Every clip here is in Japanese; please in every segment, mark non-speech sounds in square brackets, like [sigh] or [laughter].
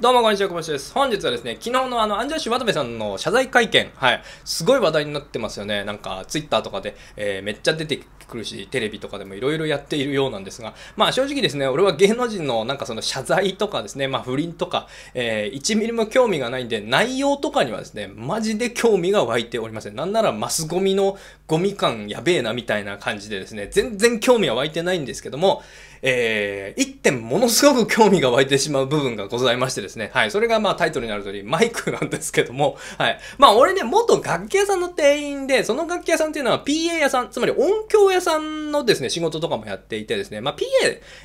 どうもこんにちは、こぼしです。本日はですね、昨日のあの、アンジャッシュ渡部さんの謝罪会見、はい、すごい話題になってますよね。なんか、ツイッターとかで、えー、めっちゃ出てくるし、テレビとかでもいろいろやっているようなんですが、まあ正直ですね、俺は芸能人のなんかその謝罪とかですね、まあ不倫とか、えー、1ミリも興味がないんで、内容とかにはですね、マジで興味が湧いておりません。なんならマスゴミのゴミ感やべえなみたいな感じでですね、全然興味は湧いてないんですけども、えー、一点ものすごく興味が湧いてしまう部分がございましてですね。はい。それがまあタイトルになる通り、マイクなんですけども、はい。まあ俺ね、元楽器屋さんの店員で、その楽器屋さんっていうのは PA 屋さん、つまり音響屋さんのですね、仕事とかもやっていてですね、まあ PA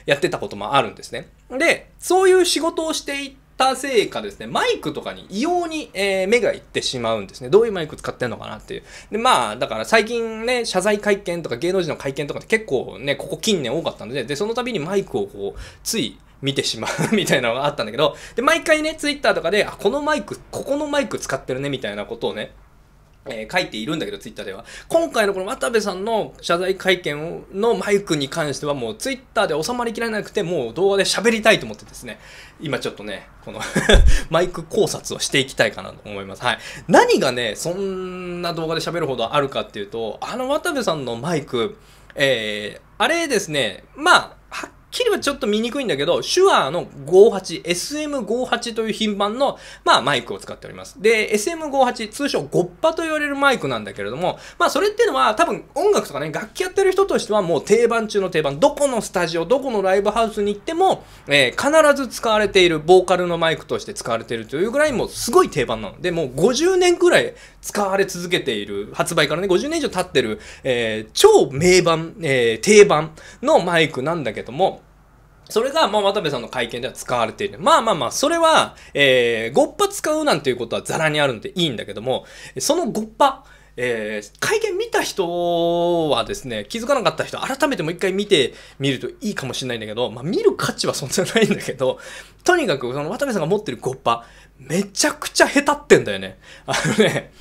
やってたこともあるんですね。で、そういう仕事をしていて、たせいかですね、マイクとかに異様に、えー、目がいってしまうんですね。どういうマイク使ってんのかなっていう。で、まあ、だから最近ね、謝罪会見とか芸能人の会見とかって結構ね、ここ近年多かったので、で、その度にマイクをこう、つい、見てしまうみたいなのがあったんだけど、で、毎回ね、ツイッターとかで、あ、このマイク、ここのマイク使ってるね、みたいなことをね、えー、書いているんだけど、ツイッターでは。今回のこの渡部さんの謝罪会見のマイクに関しては、もうツイッターで収まりきらなくて、もう動画で喋りたいと思ってですね、今ちょっとね、この [laughs] マイク考察をしていきたいかなと思います。はい。何がね、そんな動画で喋るほどあるかっていうと、あの渡部さんのマイク、えー、あれですね、まあ、きりはちょっと見にくいんだけど、シュアーの58、SM58 という品番の、まあ、マイクを使っております。で、SM58、通称ゴッパと言われるマイクなんだけれども、まあ、それっていうのは多分音楽とかね、楽器やってる人としてはもう定番中の定番、どこのスタジオ、どこのライブハウスに行っても、えー、必ず使われているボーカルのマイクとして使われているというぐらいもうすごい定番なので、もう50年くらい使われ続けている、発売からね、50年以上経ってる、えー、超名盤、えー、定番のマイクなんだけども、それが、まあ、渡部さんの会見では使われている。まあまあまあ、それは、えー、ごっぱ使うなんていうことはザラにあるんでいいんだけども、そのごっぱ、えー、会見見た人はですね、気づかなかった人、改めてもう一回見てみるといいかもしれないんだけど、まあ見る価値はそんなないんだけど、とにかくその渡部さんが持ってるごっぱ、めちゃくちゃ下手ってんだよね。あのね、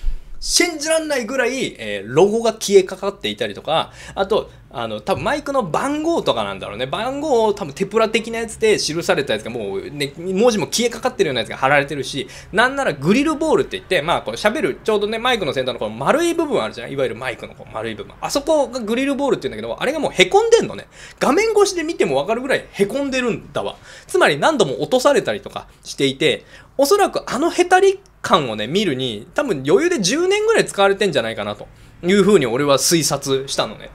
信じらんないぐらい、えー、ロゴが消えかかっていたりとか、あと、あの、多分マイクの番号とかなんだろうね。番号を多分テプラ的なやつで記されたやつがもう、ね、文字も消えかかってるようなやつが貼られてるし、なんならグリルボールって言って、まあ、こう喋る、ちょうどね、マイクの先端のこの丸い部分あるじゃん。いわゆるマイクのこう丸い部分。あそこがグリルボールって言うんだけど、あれがもう凹んでんのね。画面越しで見てもわかるぐらい凹んでるんだわ。つまり何度も落とされたりとかしていて、おそらくあのヘタリ感をね、見るに、多分余裕で10年ぐらい使われてんじゃないかなというふうに俺は推察したのね。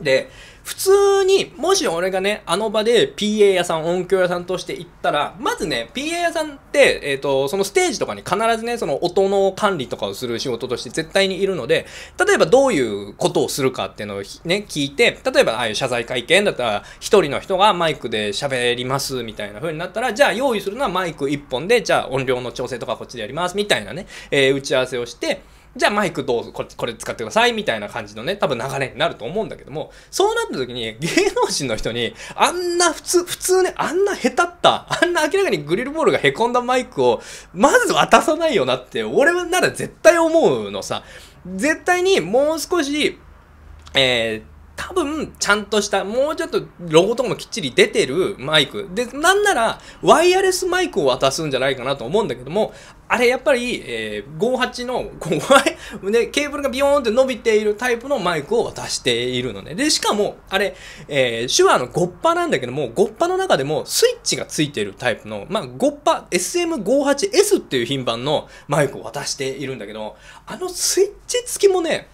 で、普通に、もし俺がね、あの場で PA 屋さん、音響屋さんとして行ったら、まずね、PA 屋さんって、えっ、ー、と、そのステージとかに必ずね、その音の管理とかをする仕事として絶対にいるので、例えばどういうことをするかっていうのをね、聞いて、例えばああいう謝罪会見だったら、一人の人がマイクで喋りますみたいな風になったら、じゃあ用意するのはマイク1本で、じゃあ音量の調整とかこっちでやりますみたいなね、えー、打ち合わせをして、じゃあマイクどうぞこれ、これ使ってくださいみたいな感じのね、多分流れになると思うんだけども、そうなった時に芸能人の人に、あんな普通、普通ね、あんな下手った、あんな明らかにグリルボールが凹んだマイクを、まず渡さないよなって、俺なら絶対思うのさ。絶対にもう少し、えー、多分、ちゃんとした、もうちょっとロゴとかもきっちり出てるマイク。で、なんなら、ワイヤレスマイクを渡すんじゃないかなと思うんだけども、あれやっぱり、えー、58の、こう、ね、ケーブルがビヨーンって伸びているタイプのマイクを渡しているのね。で、しかも、あれ、えー、手話のゴッパなんだけども、ゴッパの中でもスイッチがついているタイプの、まあ、ゴッパ SM58S っていう品番のマイクを渡しているんだけど、あのスイッチ付きもね、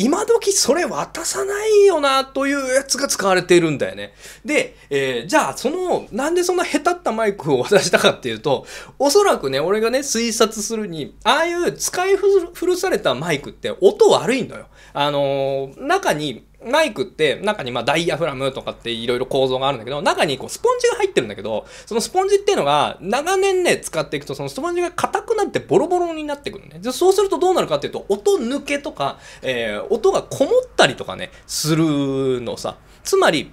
今時それ渡さないよなというやつが使われているんだよね。で、えー、じゃあその、なんでそんな下手ったマイクを渡したかっていうと、おそらくね、俺がね、推察するに、ああいう使い古されたマイクって音悪いのよ。あのー、中にマイクって中にまあダイヤフラムとかっていろいろ構造があるんだけど、中にこうスポンジが入ってるんだけど、そのスポンジっていうのが長年ね、使っていくとそのスポンジが硬くなってボロボロになってくるね。でそうするとどうなるかっていうと、音抜けとか、えー、音がこもったりとかね、するのさ。つまり、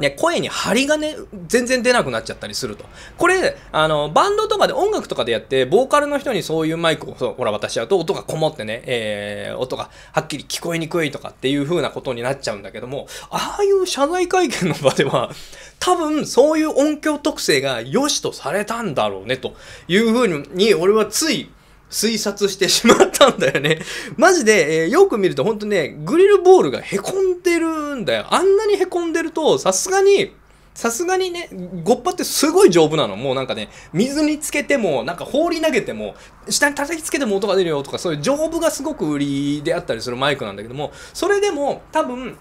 ね、声に張りがね、全然出なくなっちゃったりすると。これ、あの、バンドとかで音楽とかでやって、ボーカルの人にそういうマイクをほら渡しちゃうと音がこもってね、えー、音がはっきり聞こえにくいとかっていう風なことになっちゃうんだけども、ああいう謝罪会見の場では、多分そういう音響特性が良しとされたんだろうね、という風に、俺はつい推察してしまったんだよね。[laughs] マジで、えー、よく見ると本当ね、グリルボールが凹んでるんだよ。あんなに凹んでると、さすがに、さすがにね、ごっぱってすごい丈夫なの。もうなんかね、水につけても、なんか放り投げても、下に叩きつけても音が出るよとか、そういう丈夫がすごく売りであったりするマイクなんだけども、それでも多分、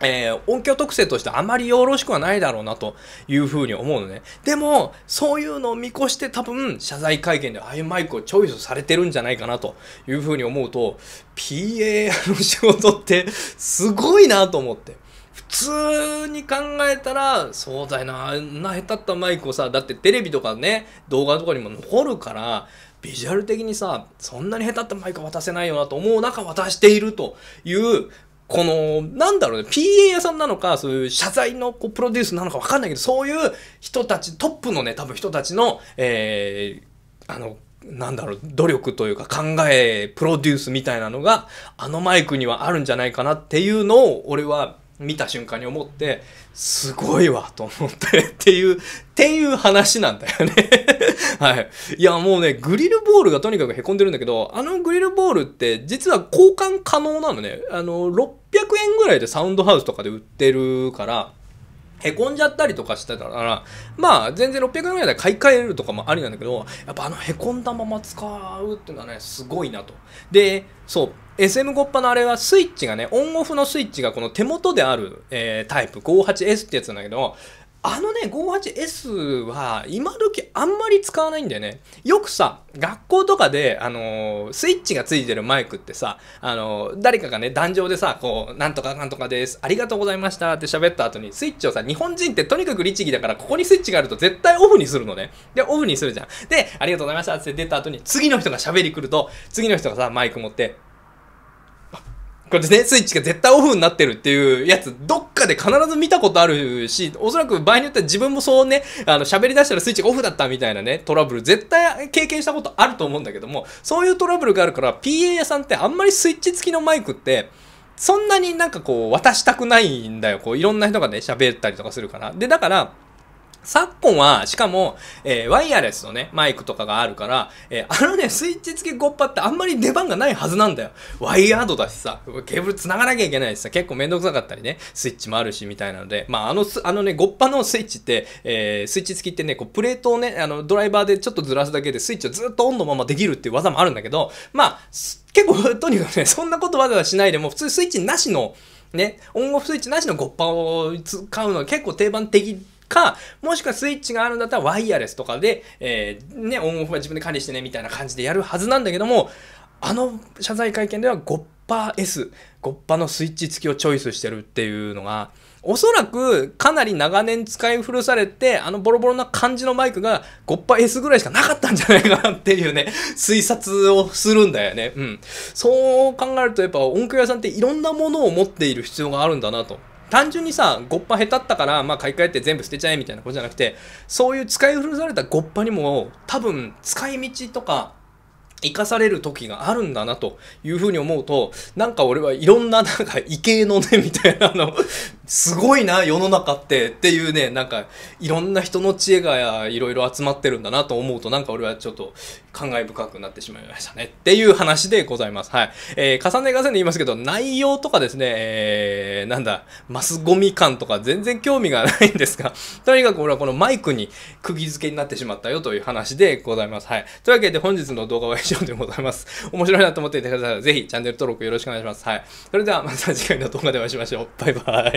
えー、音響特性としてあまりよろしくはないだろうなというふうに思うのね。でも、そういうのを見越して多分、謝罪会見でああいうマイクをチョイスされてるんじゃないかなというふうに思うと、PA の仕事ってすごいなと思って。普通に考えたら、そうだよな、あんな下手ったマイクをさ、だってテレビとかね、動画とかにも残るから、ビジュアル的にさそんなに下手ったマイク渡せないよなと思う中渡しているというこの、なんだろうね、PA 屋さんなのか、そういう謝罪のこうプロデュースなのかわかんないけど、そういう人たち、トップのね、多分人たちの、えー、あの、なんだろう、努力というか考え、プロデュースみたいなのが、あのマイクにはあるんじゃないかなっていうのを、俺は見た瞬間に思ってすごいわと思ってっていうっていう話なんだよね [laughs] はいいやもうねグリルボールがとにかくへこんでるんだけどあのグリルボールって実は交換可能なのねあの600円ぐらいでサウンドハウスとかで売ってるからへこんじゃったりとかしてたら、まあ全然600円ぐらいで買い替えるとかもありなんだけど、やっぱあのへこんだまま使うっていうのはね、すごいなと。で、そう、SM5 ぱのあれはスイッチがね、オンオフのスイッチがこの手元である、えー、タイプ、58S ってやつなんだけど、あのね 58S は今時あんまり使わないんだよねよくさ学校とかであのー、スイッチがついてるマイクってさあのー、誰かがね壇上でさこうなんとかなんとかですありがとうございましたって喋った後にスイッチをさ日本人ってとにかく律儀だからここにスイッチがあると絶対オフにするのねでオフにするじゃんでありがとうございましたって出た後に次の人が喋り来ると次の人がさマイク持ってこれね、スイッチが絶対オフになってるっていうやつ、どっかで必ず見たことあるし、おそらく場合によっては自分もそうね、あの、喋り出したらスイッチがオフだったみたいなね、トラブル、絶対経験したことあると思うんだけども、そういうトラブルがあるから、PA 屋さんってあんまりスイッチ付きのマイクって、そんなになんかこう、渡したくないんだよ。こう、いろんな人がね、喋ったりとかするから。で、だから、昨今は、しかも、えー、ワイヤレスのね、マイクとかがあるから、えー、あのね、スイッチ付きッパってあんまり出番がないはずなんだよ。ワイヤードだしさ、ケーブル繋がなきゃいけないしさ、結構めんどくさかったりね、スイッチもあるし、みたいなので、まあ、あのあのね、ゴッパのスイッチって、えー、スイッチ付きってね、こう、プレートをね、あの、ドライバーでちょっとずらすだけで、スイッチをずっとオンのままできるっていう技もあるんだけど、まあ、結構、とにかくね、[laughs] そんなことわざわざしないでも、普通スイッチなしの、ね、オンオフスイッチなしのゴッパを使うのは結構定番的か、もしくはスイッチがあるんだったらワイヤレスとかで、えー、ね、オンオフは自分で管理してね、みたいな感じでやるはずなんだけども、あの謝罪会見ではゴッパ S、ゴッパのスイッチ付きをチョイスしてるっていうのが、おそらくかなり長年使い古されて、あのボロボロな感じのマイクがゴッパ S ぐらいしかなかったんじゃないかなっていうね、推察をするんだよね。うん。そう考えるとやっぱ音響屋さんっていろんなものを持っている必要があるんだなと。単純にさごっぱ下手ったから、まあ、買い替えて全部捨てちゃえみたいなことじゃなくてそういう使い古されたごっぱにも多分使い道とか生かされる時があるんだなというふうに思うとなんか俺はいろんななんか異形のねみたいなのすごいな世の中ってっていうねなんかいろんな人の知恵がいろいろ集まってるんだなと思うとなんか俺はちょっと感慨深くなってしまいましたねっていう話でございますはい、えー、重ね重ね言いますけど内容とかですね、えー、なんだマスゴミ感とか全然興味がないんですが [laughs] とにかく俺はこのマイクに釘付けになってしまったよという話でございますはいというわけで本日の動画は以上でございます面白いなと思っていたたら、ぜひチャンネル登録よろしくお願いしますはいそれではまた次回の動画でお会いしましょうバイバイ